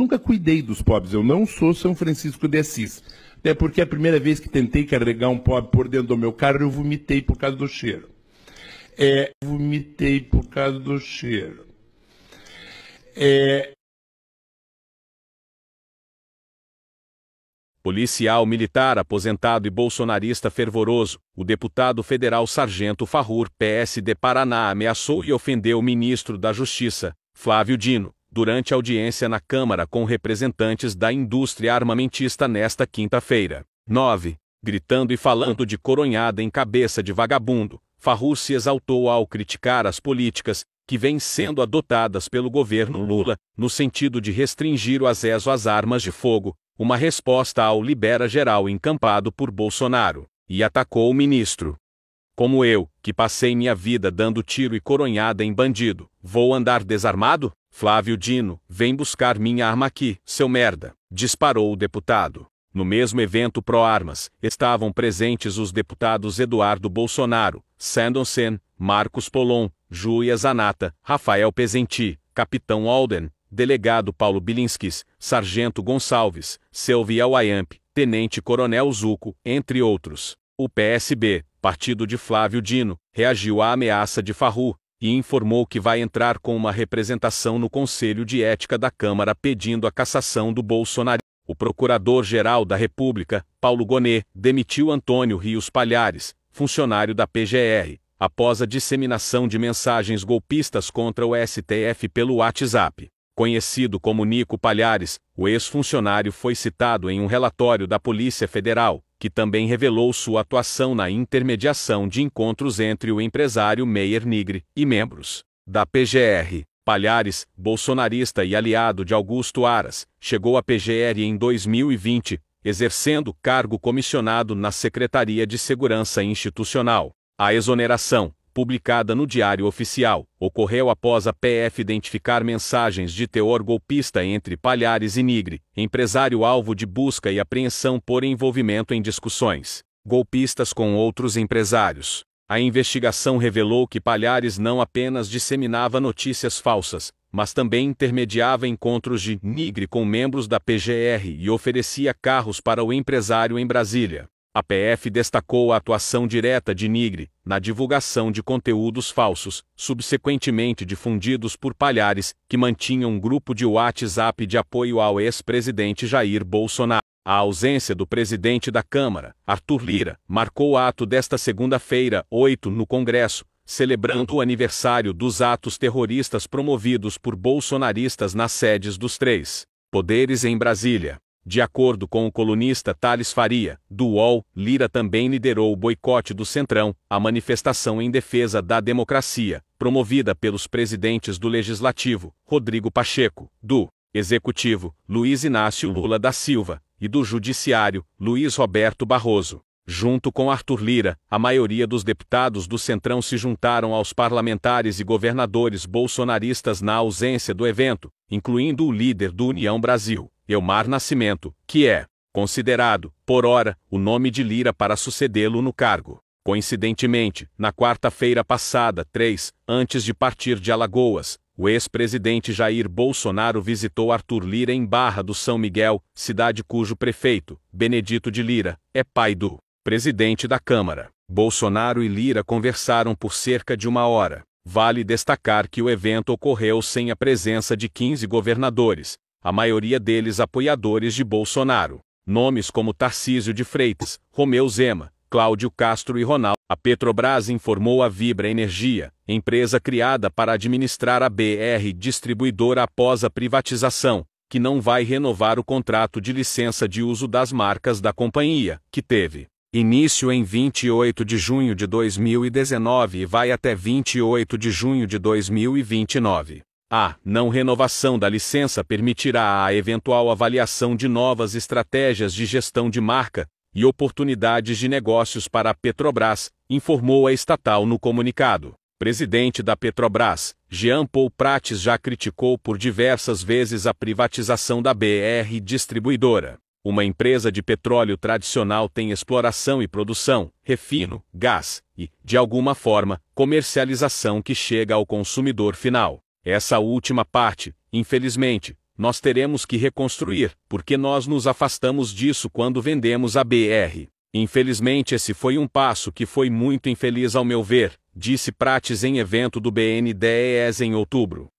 nunca cuidei dos pobres, eu não sou São Francisco de Assis. Até porque a primeira vez que tentei carregar um pobre por dentro do meu carro, eu vomitei por causa do cheiro. É, vomitei por causa do cheiro. É... Policial militar aposentado e bolsonarista fervoroso, o deputado federal Sargento Farrur, PS de Paraná, ameaçou e ofendeu o ministro da Justiça, Flávio Dino, durante audiência na Câmara com representantes da indústria armamentista nesta quinta-feira. 9. Gritando e falando de coronhada em cabeça de vagabundo, Farru se exaltou ao criticar as políticas que vêm sendo adotadas pelo governo Lula, no sentido de restringir o acesso às armas de fogo, uma resposta ao libera geral encampado por Bolsonaro, e atacou o ministro. Como eu, que passei minha vida dando tiro e coronhada em bandido, vou andar desarmado? Flávio Dino, vem buscar minha arma aqui, seu merda, disparou o deputado. No mesmo evento pró-armas, estavam presentes os deputados Eduardo Bolsonaro, Sandon Sen, Marcos Polon, Júlia Zanata, Rafael Pezenti, Capitão Alden, Delegado Paulo Bilinskis, Sargento Gonçalves, Selvi Awayamp, Tenente Coronel Zuco, entre outros. O PSB, partido de Flávio Dino, reagiu à ameaça de Farru, e informou que vai entrar com uma representação no Conselho de Ética da Câmara pedindo a cassação do Bolsonaro. O Procurador-Geral da República, Paulo Gonet, demitiu Antônio Rios Palhares, funcionário da PGR, após a disseminação de mensagens golpistas contra o STF pelo WhatsApp. Conhecido como Nico Palhares, o ex-funcionário foi citado em um relatório da Polícia Federal, que também revelou sua atuação na intermediação de encontros entre o empresário Meyer Nigre e membros da PGR. Palhares, bolsonarista e aliado de Augusto Aras, chegou à PGR em 2020, exercendo cargo comissionado na Secretaria de Segurança Institucional. A exoneração, publicada no Diário Oficial, ocorreu após a PF identificar mensagens de teor golpista entre Palhares e Nigre, empresário alvo de busca e apreensão por envolvimento em discussões golpistas com outros empresários. A investigação revelou que Palhares não apenas disseminava notícias falsas, mas também intermediava encontros de Nigre com membros da PGR e oferecia carros para o empresário em Brasília. A PF destacou a atuação direta de Nigre na divulgação de conteúdos falsos, subsequentemente difundidos por palhares, que mantinham um grupo de WhatsApp de apoio ao ex-presidente Jair Bolsonaro. A ausência do presidente da Câmara, Arthur Lira, marcou o ato desta segunda-feira, 8, no Congresso, celebrando o aniversário dos atos terroristas promovidos por bolsonaristas nas sedes dos três poderes em Brasília. De acordo com o colunista Thales Faria, do UOL, Lira também liderou o boicote do Centrão, a manifestação em defesa da democracia, promovida pelos presidentes do Legislativo, Rodrigo Pacheco, do Executivo, Luiz Inácio Lula da Silva, e do Judiciário, Luiz Roberto Barroso. Junto com Arthur Lira, a maioria dos deputados do Centrão se juntaram aos parlamentares e governadores bolsonaristas na ausência do evento, incluindo o líder do União Brasil. Elmar Nascimento, que é considerado, por hora, o nome de Lira para sucedê-lo no cargo. Coincidentemente, na quarta-feira passada, 3, antes de partir de Alagoas, o ex-presidente Jair Bolsonaro visitou Arthur Lira em Barra do São Miguel, cidade cujo prefeito, Benedito de Lira, é pai do presidente da Câmara. Bolsonaro e Lira conversaram por cerca de uma hora. Vale destacar que o evento ocorreu sem a presença de 15 governadores, a maioria deles apoiadores de Bolsonaro. Nomes como Tarcísio de Freitas, Romeu Zema, Cláudio Castro e Ronaldo. A Petrobras informou a Vibra Energia, empresa criada para administrar a BR distribuidora após a privatização, que não vai renovar o contrato de licença de uso das marcas da companhia, que teve início em 28 de junho de 2019 e vai até 28 de junho de 2029. A não renovação da licença permitirá a eventual avaliação de novas estratégias de gestão de marca e oportunidades de negócios para a Petrobras, informou a estatal no comunicado. Presidente da Petrobras, Jean Paul Prates já criticou por diversas vezes a privatização da BR Distribuidora. Uma empresa de petróleo tradicional tem exploração e produção, refino, gás e, de alguma forma, comercialização que chega ao consumidor final. Essa última parte, infelizmente, nós teremos que reconstruir, porque nós nos afastamos disso quando vendemos a BR. Infelizmente, esse foi um passo que foi muito infeliz ao meu ver, disse Prates em evento do BNDES em outubro.